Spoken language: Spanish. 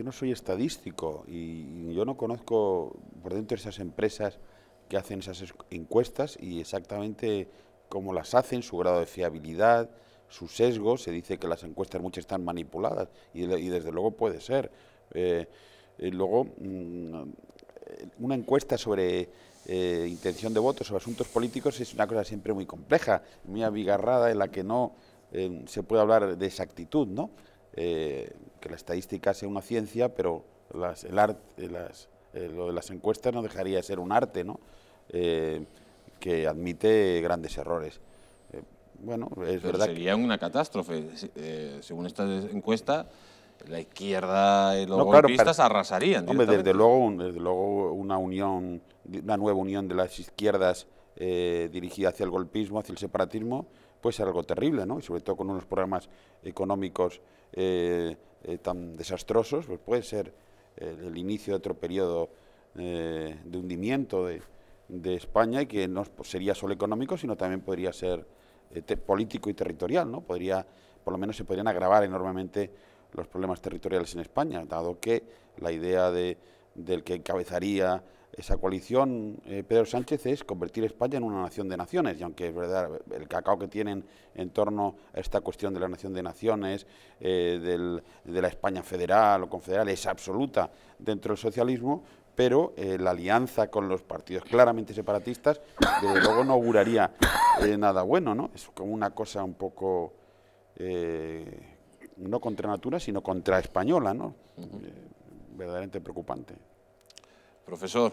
yo no soy estadístico y yo no conozco por dentro esas empresas que hacen esas encuestas y exactamente cómo las hacen, su grado de fiabilidad, su sesgos. Se dice que las encuestas muchas están manipuladas y, desde luego puede ser. Eh, eh, luego, mm, una encuesta sobre eh, intención de voto, sobre asuntos políticos, es una cosa siempre muy compleja, muy abigarrada, en la que no se puede hablar de exactitud, ¿no? Eh, que la estadística sea una ciencia, pero el eh, eh, lo de las encuestas no dejaría de ser un arte, ¿no? que admite grandes errores. bueno, es verdad sería una catástrofe. según esta encuesta, la izquierda y los golpistas arrasarían. Hombre, desde luego, luego una unión, una nueva unión de las izquierdas dirigida hacia el golpismo, hacia el separatismo, puede ser algo terrible, ¿no? Y sobre todo con unos programas económicos eh, eh, tan desastrosos, pues puede ser eh, el inicio de otro periodo de hundimiento de, España y que no sería solo económico, sino también podría ser político y territorial, ¿no? Podría, por lo menos se podrían agravar enormemente los problemas territoriales en España, dado que la idea de, del que encabezaría esa coalición eh, Pedro Sánchez es convertir España en una nación de naciones, y aunque es verdad el cacao que tienen en torno a esta cuestión de la nación de naciones, eh, de la España federal o confederal, es absoluta dentro del socialismo, pero eh, la alianza con los partidos claramente separatistas, desde luego no auguraría nada bueno, ¿no? Es como una cosa un poco, no contra natura, sino contra española, ¿no? verdaderamente preocupante. Profesor.